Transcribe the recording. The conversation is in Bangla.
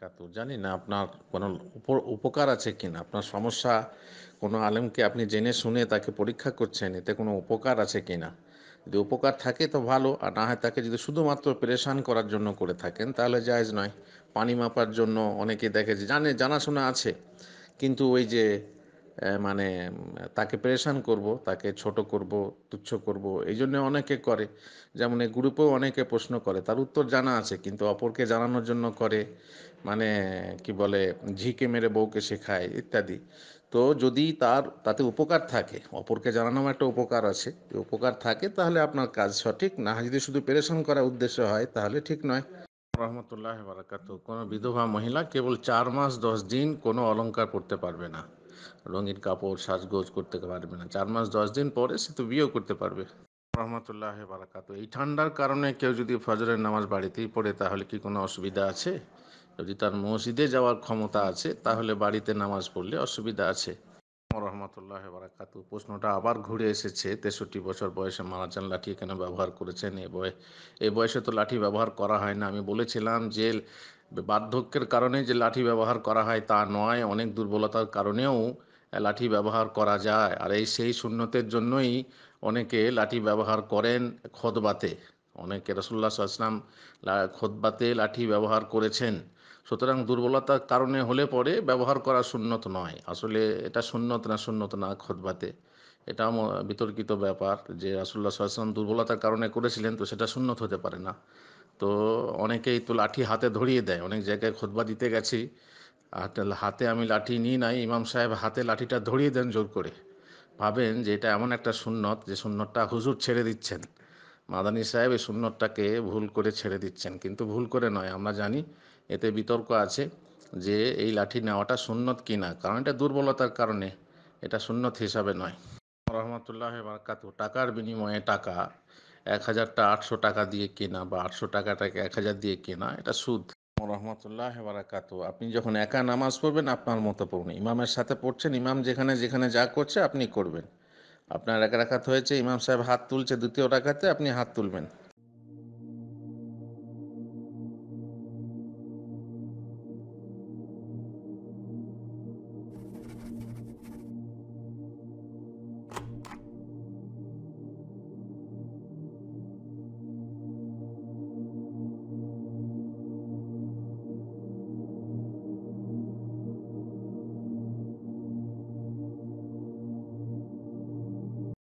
বারাকাতু জানি না আপনার কোনো উপকার আছে কি না আপনার সমস্যা কোনো আলেমকে আপনি জেনে শুনে তাকে পরীক্ষা করছেন এতে কোনো উপকার আছে কিনা যদি উপকার থাকে তো ভালো আর না হয় তাকে যদি শুধুমাত্র পরেশান করার জন্য করে থাকেন তাহলে জায়জ নয় পানি মাপার জন্য অনেকে দেখে যে জানে জানাশোনা আছে কিন্তু ওই যে মানে তাকে পরেশান করব তাকে ছোট করব তুচ্ছ করব এই জন্য অনেকে করে যেমন এই গ্রুপেও অনেকে প্রশ্ন করে তার উত্তর জানা আছে কিন্তু অপরকে জানানোর জন্য করে মানে কি বলে ঝিকে মেরে বউকে শেখায় ইত্যাদি তো যদি তার তাতে উপকার থাকে অপরকে জানানো একটা উপকার আছে উপকার থাকে তাহলে আপনার কাজ সঠিক না যদি শুধু পেরেশান করার উদ্দেশ্য হয় তাহলে ঠিক নয় রহমতুল্লাহ বারাকাত কোনো বিধবা মহিলা কেবল চার মাস দশ দিন কোনো অলঙ্কার করতে পারবে না রঙিন কাপড় সাজগোজ করতে পারবে না চার মাস দশ দিন পরে সে তো বিয়েও করতে পারবে রহমতুল্লাহ বারাকাত এই ঠান্ডার কারণে কেউ যদি ফজরের নামাজ বাড়িতেই পড়ে তাহলে কি কোনো অসুবিধা আছে যদি তার মসজিদে যাওয়ার ক্ষমতা আছে তাহলে বাড়িতে নামাজ পড়লে অসুবিধা আছে রহমতুল্লাহ বারাকাতু প্রশ্নটা আবার ঘুরে এসেছে তেষট্টি বছর বয়সে মারা যান লাঠি কেন ব্যবহার করেছেন এ বয়ে এ বয়সে তো লাঠি ব্যবহার করা হয় না আমি বলেছিলাম যে বার্ধক্যের কারণে যে লাঠি ব্যবহার করা হয় তা নয় অনেক দুর্বলতার কারণেও লাঠি ব্যবহার করা যায় আর এই সেই শূন্যতের জন্যই অনেকে লাঠি ব্যবহার করেন খোদবাতে অনেকে রসুল্লা সাহসলাম খোদবাতে লাঠি ব্যবহার করেছেন সুতরাং দুর্বলতার কারণে হলে পরে ব্যবহার করা শূন্যত নয় আসলে এটা শূন্যত না শূন্যত না খোদবাতে এটা বিতর্কিত ব্যাপার যে রাসুল্লাহ সাহসলাম দুর্বলতার কারণে করেছিলেন তো সেটা শূন্যত হতে পারে না তো অনেকেই তো লাঠি হাতে ধরিয়ে দেয় অনেক জায়গায় খোদবা দিতে গেছি হাতে আমি লাঠি নিই নাই ইমাম সাহেব হাতে লাঠিটা ধরিয়ে দেন জোর করে ভাবেন যে এটা এমন একটা সুন্নত যে সুন্নতটা হুজুর ছেড়ে দিচ্ছেন মাদানী সাহেব এই সুন্নতটাকে ভুল করে ছেড়ে দিচ্ছেন কিন্তু ভুল করে নয় আমরা জানি এতে বিতর্ক আছে যে এই লাঠি নেওয়াটা সুন্নত কিনা কারণ এটা দুর্বলতার কারণে এটা সুন্নত হিসাবে নয় রহমতুল্লাহ বারকাত টাকার বিনিময়ে টাকা এক হাজারটা আটশো টাকা দিয়ে কেনা বা আটশো টাকাটাকে এক হাজার দিয়ে কেনা এটা সুদ রহমতুল্লাহ বারাকাত আপনি যখন একা নামাজ পড়বেন আপনার মতো পড়ুন ইমামের সাথে পড়ছেন ইমাম যেখানে যেখানে যা করছে আপনি করবেন আপনার এক রাখাত হয়েছে ইমাম সাহেব হাত তুলছে দ্বিতীয় রাখাতে আপনি হাত তুলবেন